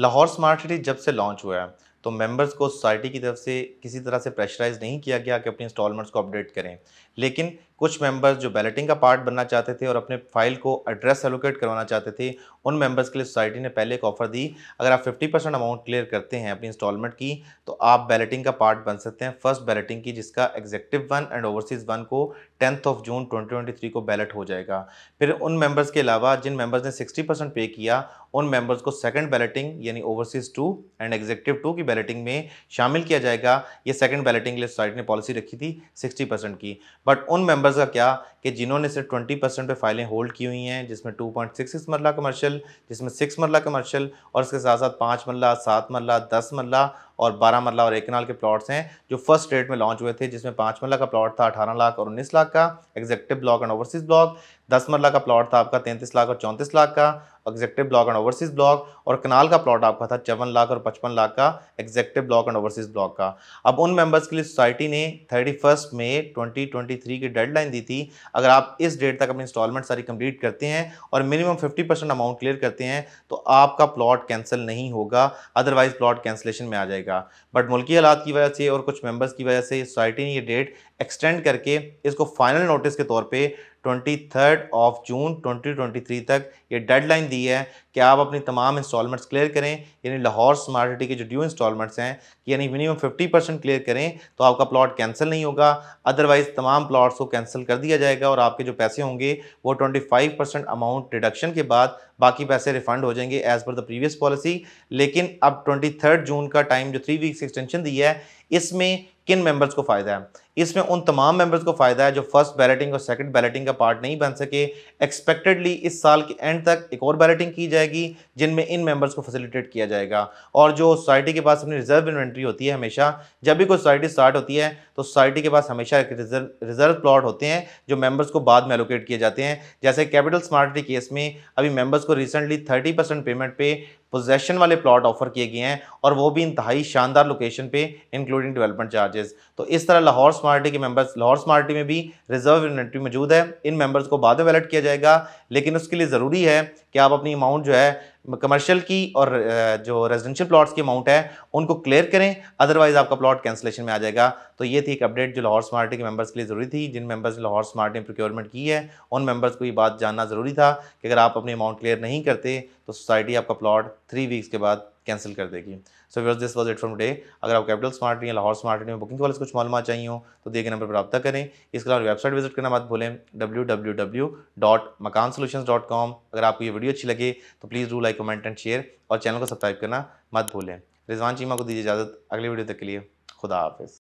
Lahore smart city जब से launch हुआ है तो मेंबर्स को सोसाइटी की तरफ से किसी तरह से प्रेशराइज नहीं किया गया कि अपने इंस्टॉलमेंट्स को अपडेट करें लेकिन कुछ मेंबर्स जो बैलेटिंग का पार्ट बनना चाहते थे और अपने फाइल को एड्रेस एलोकेट करवाना चाहते थे उन मेंबर्स के लिए सोसाइटी ने पहले एक ऑफर दी अगर आप 50 परसेंट अमाउंट क्लियर करते हैं अपनी इंस्टॉलमेंट की तो आप बैलेटिंग का पार्ट बन सकते हैं फर्स्ट बैलेटिंग की जिसका executive one and overseas one को टेंथ ऑफ जून ट्वेंटी को बैलेट हो जाएगा फिर उन मेंबर्स के अलावा जिन मेम्बर्स ने सिक्सटी परसेंट पे किया उन मेंबर्स को सेकंड बैलेटिंग यानी overseas two and executive two की बैलेटिंग में शामिल किया जाएगा ये सेकंड बैलेटिंग के लिए सोसाइटी ने पॉलिसी रखी थी 60 परसेंट की बट उन मेंबर्स नंबर्स का क्या कि जिन्होंने सिर्फ ट्वेंटी परसेंट पर फाइलें होल्ड की हुई हैं जिसमें टू पॉइंट सिक्स सिक्स मरला कमर्शल जिसमें सिक्स मरला कमर्शल और इसके साथ साथ पाँच मरला सात मरला दस मरला और बारह मरला और एक नाल के प्लॉट्स हैं जो फर्स्ट रेट में लॉन्च हुए थे जिसमें पाँच मरला का प्लॉट था अठारह लाख और उन्नीस लाख का executive block and overseas block दस मरला का प्लॉट था आपका तैंतीस लाख और चौंतीस लाख का executive block and overseas block और कनाल का प्लॉट आपका था चौवन लाख और पचपन लाख का executive block and overseas block का अब उन मेंबर्स के लिए सोसाइटी ने thirty first May twenty twenty three की डेडलाइन दी थी अगर आप इस डेट तक अपनी इंस्टॉलमेंट सारी कंप्लीट करते हैं और minimum fifty percent amount clear करते हैं तो आपका प्लॉट कैंसिल नहीं होगा अदरवाइज प्लॉट कैंसिलेशन में आ जाएगा रहेगा बट मुल्की हालात की वजह से और कुछ मेंबर्स की वजह से सोसाइटी ने ये डेट एक्सटेंड करके इसको फाइनल नोटिस के तौर पर ट्वेंटी थर्ड ऑफ जून 2023 तक ये डेडलाइन दी है कि आप अपनी तमाम इंस्टॉलमेंट्स क्लियर करें यानी लाहौर स्मार्ट सिटी के जो ड्यू इंस्टॉलमेंट्स हैं यानी मिनिमम 50 परसेंट क्लियर करें तो आपका प्लॉट कैंसिल नहीं होगा अदरवाइज़ तमाम प्लॉट्स को कैंसिल कर दिया जाएगा और आपके जो पैसे होंगे वो 25 परसेंट अमाउंट डिडक्शन के बाद बाकी पैसे रिफंड हो जाएंगे as per the previous policy लेकिन अब ट्वेंटी जून का टाइम जो थ्री वीक्स एक्सटेंशन दी है इसमें किन मेंबर्स को फ़ायदा है इसमें उन तमाम मेंबर्स को फ़ायदा है जो फर्स्ट बैलेटिंग और सेकंड बैलेटिंग का पार्ट नहीं बन सके एक्सपेक्टेडली इस साल के एंड तक एक और बैलेटिंग की जाएगी जिनमें इन मेंबर्स को फैसिलिटेट किया जाएगा और जो सोसाइटी के पास अपनी रिजर्व इन्वेंट्री होती है हमेशा जब भी कोई सोसाइटी स्टार्ट होती है तो सोसाइटी के पास हमेशा एक रिजर्व रिजर्व प्लॉट होते हैं जो मेम्बर्स को बाद में एलोकेट किए जाते हैं जैसे कैपिटल स्मार्टली केस में अभी मेम्बर्स को रिसेंटली थर्टी पेमेंट पे पोजेशन वाले प्लॉट ऑफर किए गए हैं और वो भी इंतहाई शानदार लोकेशन पे इंक्लूडिंग डेवलपमेंट चार्जेस तो इस तरह लाहौर स्मार्टी के मेंबर्स लाहौर स्मार्टी में भी रिजर्व इन्वेंट्री मौजूद है इन मेंबर्स को बाद में वैलेट किया जाएगा लेकिन उसके लिए ज़रूरी है कि आप अपनी अमाउंट जो है कमर्शियल की और जो रेजिडेंशियल प्लॉट्स की अमाउंट है उनको क्लियर करें अदरवाइज आपका प्लॉट कैंसिलेशन में आ जाएगा तो ये थी एक अपडेट जो लाहौर स्मार्ट के मेंबर्स के लिए ज़रूरी थी जिन मेंबर्स ने लाहौर स्मार्ट ने प्रोक्योरमेंट की है उन मेंबर्स को ये बात जानना ज़रूरी था कि अगर आप अपनी अमाउंट क्लियर नहीं करते तो सोसाइटी आपका प्लॉट थ्री वीक्स के बाद कैंसिल कर देगी so viewers this was it from day अगर आप कैपिटल स्मार्ट या लाहौर स्मार्ट या बुकिंग वाले कुछ मालूम चाहिए हो तो दिए गए नंबर पर रब्ता करें इसके अलावा वेबसाइट विजिट करना मत भूलें डब्ल्यू डब्ल्यू डब्ल्यू डॉट मकान सोल्यूशन डॉट कॉम अगर आपको ये वीडियो अच्छी लगे तो please do like comment and share और चैनल को सब्सक्राइब करना मत भूलें रिजवान चीमा को दीजिए इजाज़त अगले वीडियो तक के लिए खुदा हाफिज़